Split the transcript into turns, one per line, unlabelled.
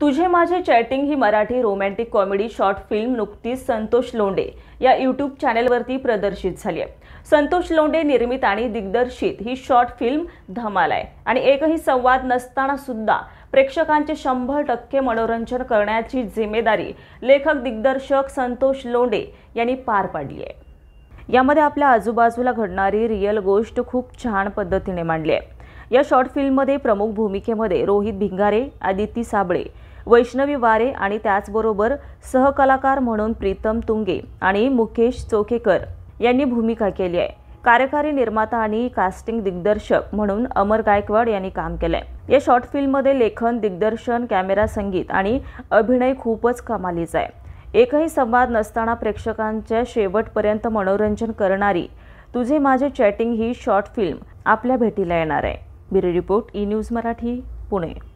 तुझे माझे चॅटिंग ही Marathi romantic comedy short film नुकतीच संतोष लोंडे या यूट्यूब चॅनेलवरती प्रदर्शित झाली आहे संतोष लोंडे निर्मित आणि दिग्दर्शित ही शॉर्ट फिल्म धमाल आहे आणि एकही संवाद नसताना सुद्धा प्रेक्षकांचे शंभर टक्के मनोरंजन करण्याची जिम्मेदारी लेखक दिग्दर्शक संतोष लोंडे यांनी पार पाडली आहे यामध्ये आपल्या आजूबाजूला घडणारी रिअल गोष्ट खूप छान पद्धतीने मांडली आहे या शॉर्ट फिल्ममध्ये प्रमुख भूमिकेमध्ये रोहित भिंगारे आदिती साबळे वैष्णवी वारे आणि त्याचबरोबर सहकलाकार म्हणून प्रीतम तुंगे आणि मुकेश चोकेकर यांनी भूमिका केली आहे कार्यकारी निर्माता आणि कास्टिंग दिग्दर्शक म्हणून अमर गायकवाड यांनी काम केलंय या शॉर्ट फिल्ममध्ये लेखन दिग्दर्शन कॅमेरा संगीत आणि अभिनय खूपच कमालीच आहे एकही संवाद नसताना प्रेक्षकांच्या शेवटपर्यंत मनोरंजन करणारी तुझे माझे चॅटिंग ही शॉर्ट फिल्म आपल्या भेटीला येणार आहे bureau report E news Marathi Pune